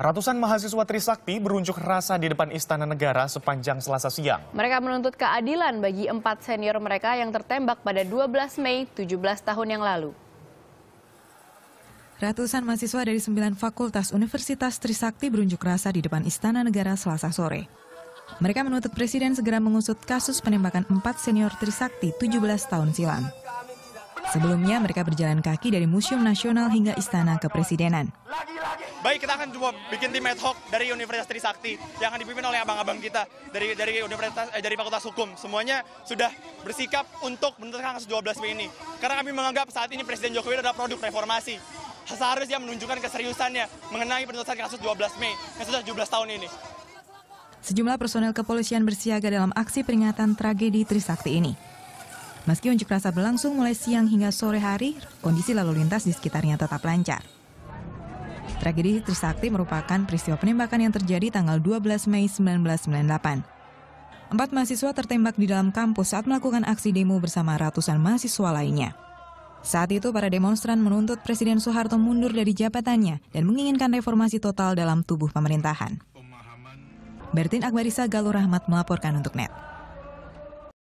Ratusan mahasiswa Trisakti berunjuk rasa di depan Istana Negara sepanjang Selasa siang. Mereka menuntut keadilan bagi empat senior mereka yang tertembak pada 12 Mei 17 tahun yang lalu. Ratusan mahasiswa dari sembilan fakultas Universitas Trisakti berunjuk rasa di depan Istana Negara Selasa sore. Mereka menuntut Presiden segera mengusut kasus penembakan empat senior Trisakti 17 tahun silam. Sebelumnya mereka berjalan kaki dari Museum Nasional hingga Istana Kepresidenan. Baik, kita akan coba bikin tim ad hoc dari Universitas Trisakti yang akan dipimpin oleh abang-abang kita dari dari Universitas eh, dari Fakultas Hukum. Semuanya sudah bersikap untuk menentukan kasus 12 Mei ini. Karena kami menganggap saat ini Presiden Jokowi adalah produk reformasi. Seharusnya menunjukkan keseriusannya mengenai penuntasan kasus 12 Mei yang sudah 17 tahun ini. Sejumlah personel kepolisian bersiaga dalam aksi peringatan tragedi Trisakti ini. Meski unjuk rasa berlangsung mulai siang hingga sore hari, kondisi lalu lintas di sekitarnya tetap lancar. Tragedi Trisakti merupakan peristiwa penembakan yang terjadi tanggal 12 Mei 1998. Empat mahasiswa tertembak di dalam kampus saat melakukan aksi demo bersama ratusan mahasiswa lainnya. Saat itu, para demonstran menuntut Presiden Soeharto mundur dari jabatannya dan menginginkan reformasi total dalam tubuh pemerintahan. Bertin Akbarisa Galuh Rahmat melaporkan untuk NET.